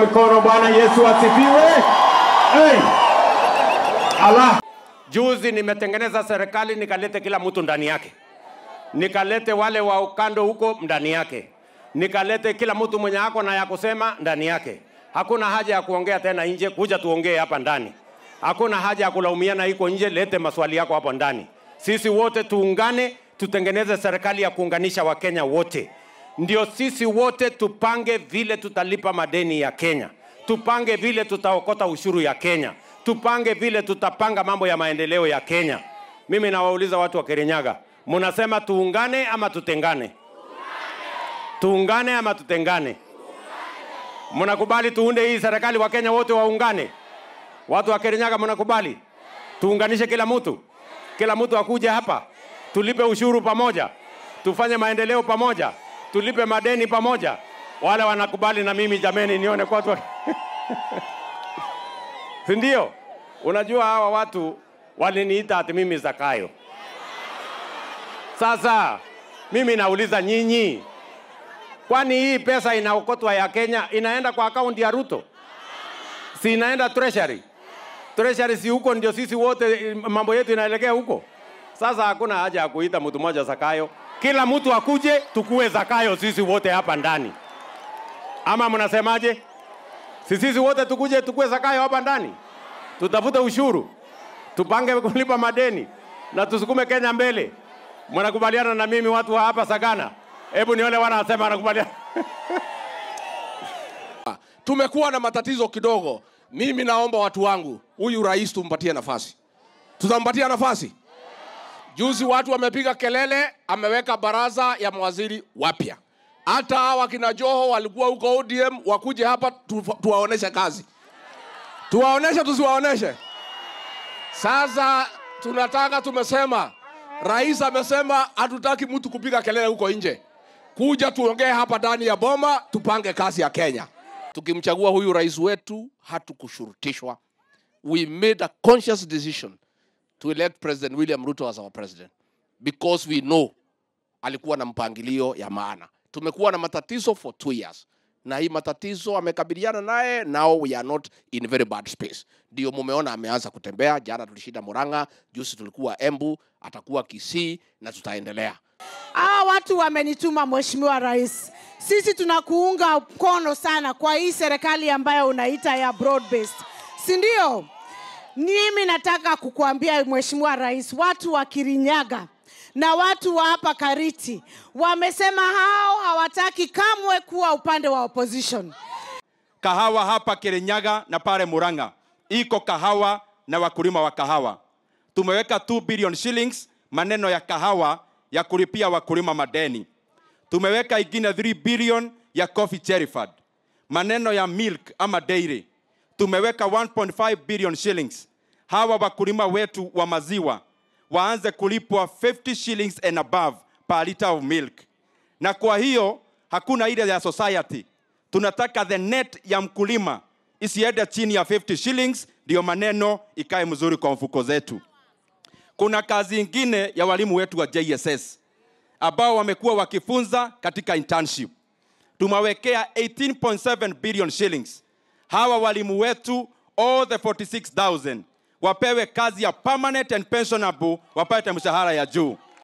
mikono. Bwana Yesu asifiwe. Hey. Allah. Juzi nimetengeneza serikali nikalete kila mtu ndani yake, nikalete wale wa ukando huko ndani yake, nikalete kila mtu mwenye ako na ya kusema ndani yake. Hakuna haja ya kuongea tena nje, kuja tuongee hapa ndani. Hakuna haja ya kulaumiana iko nje, lete maswali yako hapo ndani. Sisi wote tuungane, tutengeneze serikali ya kuunganisha Wakenya wote ndio sisi wote tupange vile tutalipa madeni ya Kenya, tupange vile tutaokota ushuru ya Kenya, tupange vile tutapanga mambo ya maendeleo ya Kenya. Mimi nawauliza watu wa Kirinyaga, mnasema tuungane ama tutengane? Tuungane ama tutengane? munakubali tuunde hii serikali, wa kenya wote waungane? Watu wa Kirinyaga, mnakubali tuunganishe kila mtu, kila mtu akuja hapa, tulipe ushuru pamoja, tufanye maendeleo pamoja tulipe madeni pamoja. Wale wanakubali na mimi, jameni, nione kwatu si ndio? Unajua hawa watu waliniita ati mimi Zakayo. Sasa mimi nauliza nyinyi, kwani hii pesa inaokotwa ya Kenya inaenda kwa akaunti ya Ruto? Si inaenda treasury? Treasury si huko ndio sisi wote mambo yetu inaelekea huko. Sasa hakuna haja ya kuita mtu mmoja Zakayo kila mtu akuje tukue Zakayo sisi wote hapa ndani, ama mnasemaje? Sisi wote tukuje tukue Zakayo hapa ndani, tutafute ushuru, tupange kulipa madeni na tusukume Kenya mbele. Mnakubaliana na mimi watu wa hapa Sagana? Hebu niole wana wanasema anakubaliana. Tumekuwa na matatizo kidogo. Mimi naomba watu wangu, huyu rais tumpatie nafasi. Tutampatia nafasi? Juzi watu wamepiga kelele, ameweka baraza ya mawaziri wapya. Hata hawa kina Joho walikuwa huko ODM, wakuje hapa tuwaoneshe kazi, tuwaoneshe tusiwaoneshe. Sasa tunataka tumesema, rais amesema hatutaki mtu kupiga kelele huko nje, kuja tuongee hapa ndani ya boma, tupange kazi ya Kenya. Tukimchagua huyu rais wetu, hatukushurutishwa. We made a conscious decision to elect President William Ruto as our president because we know alikuwa na mpangilio ya maana. Tumekuwa na matatizo for two years na hii matatizo amekabiliana naye, now we are not in very bad space. Ndio mumeona ameanza kutembea. Jana tulishinda Murang'a, juzi tulikuwa Embu, atakuwa Kisii na tutaendelea. Hawa watu wamenituma Mheshimiwa Rais, sisi tunakuunga mkono sana kwa hii serikali ambayo unaita ya broad based, si ndio? mimi nataka kukuambia mheshimiwa rais watu wa kirinyaga na watu wa hapa kariti wamesema hao hawataki kamwe kuwa upande wa opposition kahawa hapa kirinyaga na pale muranga iko kahawa na wakulima wa kahawa tumeweka 2 billion shillings maneno ya kahawa ya kulipia wakulima madeni tumeweka ingine 3 billion ya coffee cherry fund maneno ya milk ama dairy tumeweka 1.5 billion shillings. Hawa wakulima wetu wa maziwa waanze kulipwa 50 shillings and above per liter of milk, na kwa hiyo hakuna ile ya society. Tunataka the net ya mkulima isiende chini ya 50 shillings, ndiyo maneno ikae mzuri kwa mfuko zetu. Kuna kazi ingine ya walimu wetu wa JSS ambao wamekuwa wakifunza katika internship, tumewekea 18.7 billion shillings hawa walimu wetu all the 46000 wapewe kazi ya permanent and pensionable wapate mshahara ya juu